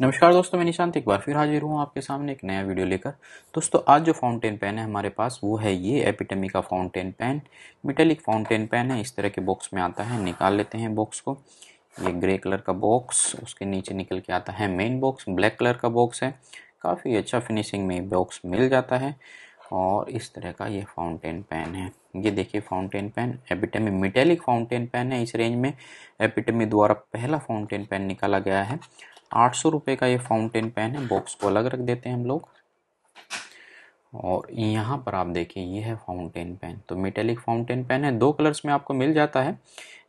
नमस्कार दोस्तों मैं निशांत एक बार फिर हाजिर हूँ आपके सामने एक नया वीडियो लेकर दोस्तों आज जो फाउंटेन पेन है हमारे पास वो है ये एपिटेमी का fountain pen metallic fountain pen है इस तरह के बॉक्स में आता है निकाल लेते हैं बॉक्स को ये ग्रे कलर का बॉक्स उसके नीचे निकल के आता है मेन बॉक्स ब्लैक कलर का बॉक्स है काफ़ी अच्छा फिनिशिंग में बॉक्स मिल जाता है और इस तरह का ये फाउंटेन पेन है ये देखिए fountain pen Epitome metallic fountain pen है इस रेंज में एपिटमी द्वारा पहला फाउंटेन पेन निकाला गया है आठ सौ रुपये का ये फाउंटेन पेन है बॉक्स को अलग रख देते हैं हम लोग और यहाँ पर आप देखिए ये है फाउंटेन पेन तो मेटेलिक फाउंटेन पेन है दो कलर्स में आपको मिल जाता है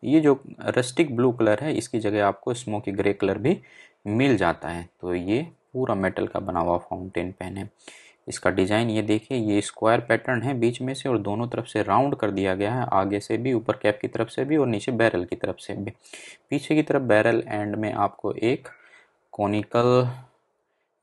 ये जो रस्टिक ब्लू कलर है इसकी जगह आपको स्मोकी ग्रे कलर भी मिल जाता है तो ये पूरा मेटल का बना हुआ फाउंटेन पेन है इसका डिज़ाइन ये देखिए ये स्क्वायर पैटर्न है बीच में से और दोनों तरफ से राउंड कर दिया गया है आगे से भी ऊपर कैप की तरफ से भी और नीचे बैरल की तरफ से भी पीछे की तरफ बैरल एंड में आपको एक कॉनिकल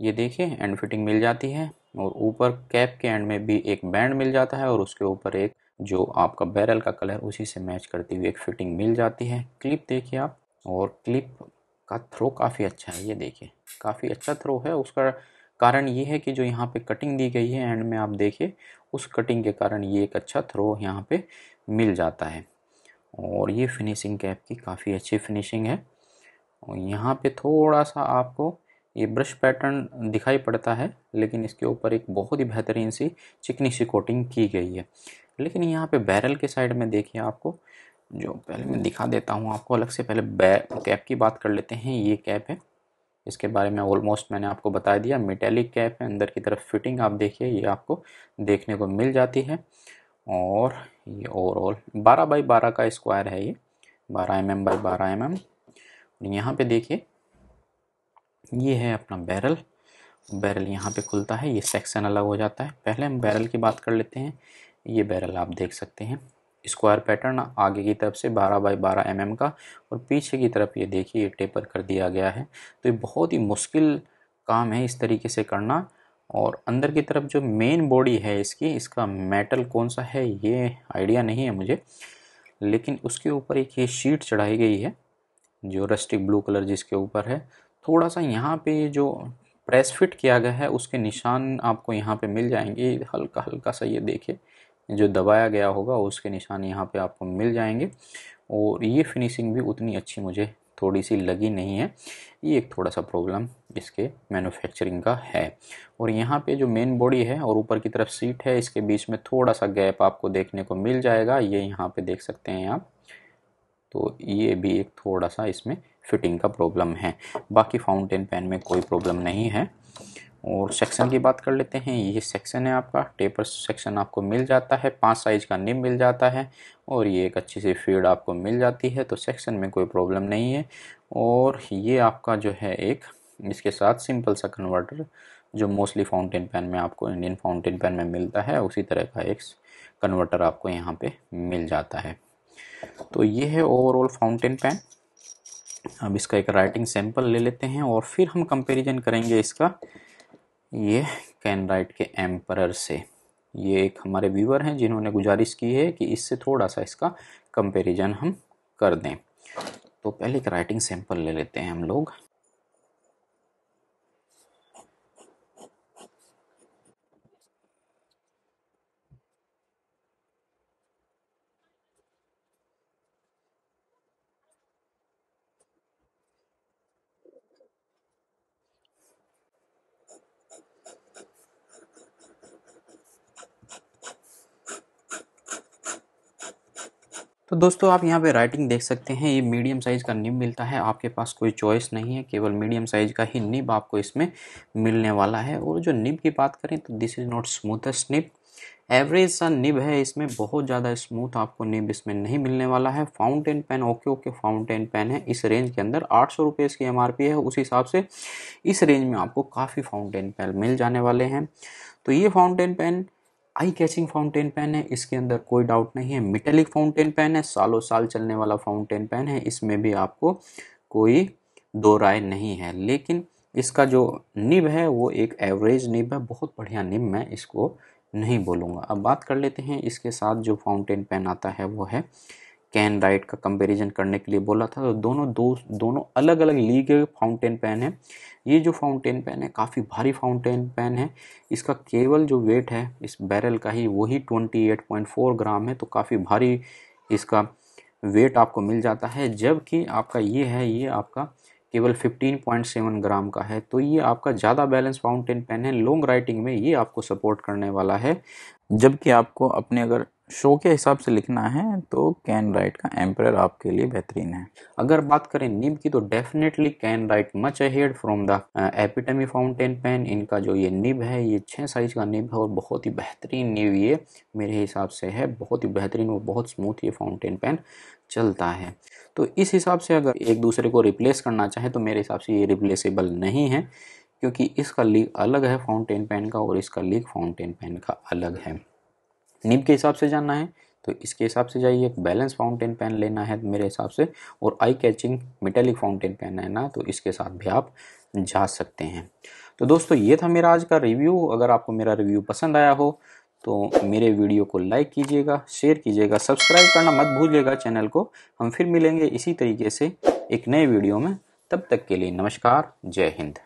ये देखिए एंड फिटिंग मिल जाती है और ऊपर कैप के एंड में भी एक बैंड मिल जाता है और उसके ऊपर एक जो आपका बैरल का कलर उसी से मैच करती हुई एक फिटिंग मिल जाती है क्लिप देखिए आप और क्लिप का थ्रो काफ़ी अच्छा है ये देखिए काफ़ी अच्छा थ्रो है उसका कारण ये है कि जो यहाँ पे कटिंग दी गई है एंड में आप देखिए उस कटिंग के कारण ये एक अच्छा थ्रो यहाँ पे मिल जाता है और ये फिनिशिंग कैप की काफ़ी अच्छी फिनिशिंग है और यहाँ पे थोड़ा सा आपको ये ब्रश पैटर्न दिखाई पड़ता है लेकिन इसके ऊपर एक बहुत ही बेहतरीन सी चिकनी सी कोटिंग की गई है लेकिन यहाँ पे बैरल के साइड में देखिए आपको जो पहले मैं दिखा देता हूँ आपको अलग से पहले बै कैप की बात कर लेते हैं ये कैप है इसके बारे में ऑलमोस्ट मैंने आपको बता दिया मेटेलिक कैप है अंदर की तरफ फिटिंग आप देखिए ये आपको देखने को मिल जाती है और ये ओवरऑल बारह बाई बारह का स्क्वायर है ये बारह एम एम बाई बारह एम एम यहाँ पे देखिए ये है अपना बैरल बैरल यहाँ पे खुलता है ये सेक्शन अलग हो जाता है पहले हम बैरल की बात कर लेते हैं ये बैरल आप देख सकते हैं स्क्वायर पैटर्न आगे की तरफ से 12 बाई 12 एम mm का और पीछे की तरफ ये देखिए ये टेपर कर दिया गया है तो ये बहुत ही मुश्किल काम है इस तरीके से करना और अंदर की तरफ जो मेन बॉडी है इसकी इसका मेटल कौन सा है ये आइडिया नहीं है मुझे लेकिन उसके ऊपर एक ये शीट चढ़ाई गई है जो रस्टिक ब्लू कलर जिसके ऊपर है थोड़ा सा यहाँ पे जो प्रेस फिट किया गया है उसके निशान आपको यहाँ पे मिल जाएंगे हल्का हल्का सा ये देखे जो दबाया गया होगा उसके निशान यहाँ पे आपको मिल जाएंगे और ये फिनिशिंग भी उतनी अच्छी मुझे थोड़ी सी लगी नहीं है ये एक थोड़ा सा प्रॉब्लम इसके मैन्युफैक्चरिंग का है और यहाँ पे जो मेन बॉडी है और ऊपर की तरफ सीट है इसके बीच में थोड़ा सा गैप आपको देखने को मिल जाएगा ये यहाँ पे देख सकते हैं आप तो ये भी एक थोड़ा सा इसमें फिटिंग का प्रॉब्लम है बाकी फाउंटेन पेन में कोई प्रॉब्लम नहीं है और सेक्शन की बात कर लेते हैं ये सेक्शन है आपका टेपर सेक्शन आपको मिल जाता है पांच साइज का निम मिल जाता है और ये एक अच्छी सी फीड आपको मिल जाती है तो सेक्शन में कोई प्रॉब्लम नहीं है और ये आपका जो है एक इसके साथ सिंपल सा कन्वर्टर जो मोस्टली फाउंटेन पेन में आपको इंडियन फाउंटेन पेन में मिलता है उसी तरह का एक कन्वर्टर आपको यहाँ पे मिल जाता है तो ये है ओवरऑल फाउंटेन पेन अब इसका एक राइटिंग सैंपल ले लेते हैं और फिर हम कंपैरिजन करेंगे इसका ये कैन राइट के एम्परर से ये एक हमारे व्यूवर हैं जिन्होंने गुजारिश की है कि इससे थोड़ा सा इसका कंपैरिजन हम कर दें तो पहले एक राइटिंग सैंपल ले लेते हैं हम लोग तो दोस्तों आप यहाँ पे राइटिंग देख सकते हैं ये मीडियम साइज़ का निब मिलता है आपके पास कोई चॉइस नहीं है केवल मीडियम साइज़ का ही निब आपको इसमें मिलने वाला है और जो निब की बात करें तो this is not smoothest nib average सा निब है इसमें बहुत ज़्यादा स्मूथ आपको निब इसमें नहीं मिलने वाला है fountain pen okay okay fountain pen है इस रेंज के अंदर आठ सौ रुपये इसकी एम है उस हिसाब से इस रेंज में आपको काफ़ी फाउंटेन पेन मिल जाने वाले हैं तो ये fountain pen eye catching fountain pen है इसके अंदर कोई डाउट नहीं है मिटेलिक फाउंटेन पेन है सालों साल चलने वाला फाउंटेन पेन है इसमें भी आपको कोई दो राय नहीं है लेकिन इसका जो निब है वो एक एवरेज निब है बहुत बढ़िया निब मैं इसको नहीं बोलूँगा अब बात कर लेते हैं इसके साथ जो फाउंटेन पेन आता है वो है कैन राइट का कंपेरिजन करने के लिए बोला था तो दोनों दो दोनों अलग अलग लीग फाउंटेन पेन है ये जो फाउंटेन पेन है काफ़ी भारी फाउंटेन पेन है इसका केवल जो वेट है इस बैरल का ही वही 28.4 ग्राम है तो काफ़ी भारी इसका वेट आपको मिल जाता है जबकि आपका ये है ये आपका केवल 15.7 ग्राम का है तो ये आपका ज़्यादा बैलेंस फाउंटेन पेन है लॉन्ग राइटिंग में ये आपको सपोर्ट करने वाला है जबकि आपको अपने अगर शो के हिसाब से लिखना है तो कैन राइट का एम्पर आपके लिए बेहतरीन है अगर बात करें निब की तो definitely can write much ahead from the Epitome fountain pen इनका जो ये निब है ये छः साइज का निब है और बहुत ही बेहतरीन निब ये मेरे हिसाब से है बहुत ही बेहतरीन और बहुत स्मूथ ये फाउंटेन पेन चलता है तो इस हिसाब से अगर एक दूसरे को रिप्लेस करना चाहें तो मेरे हिसाब से ये रिप्लेसेबल नहीं है क्योंकि इसका लीक अलग है फाउंटेन पेन का और इसका लीक फाउंटेन पेन का अलग है निब के हिसाब से जानना है तो इसके हिसाब से जाइए बैलेंस फाउंटेन पेन लेना है मेरे हिसाब से और eye catching metallic fountain pen है ना तो इसके साथ भी आप जा सकते हैं तो दोस्तों ये था मेरा आज का रिव्यू अगर आपको मेरा रिव्यू पसंद आया हो तो मेरे वीडियो को लाइक कीजिएगा शेयर कीजिएगा सब्सक्राइब करना मत भूलिएगा चैनल को हम फिर मिलेंगे इसी तरीके से एक नए वीडियो में तब तक के लिए नमस्कार जय हिंद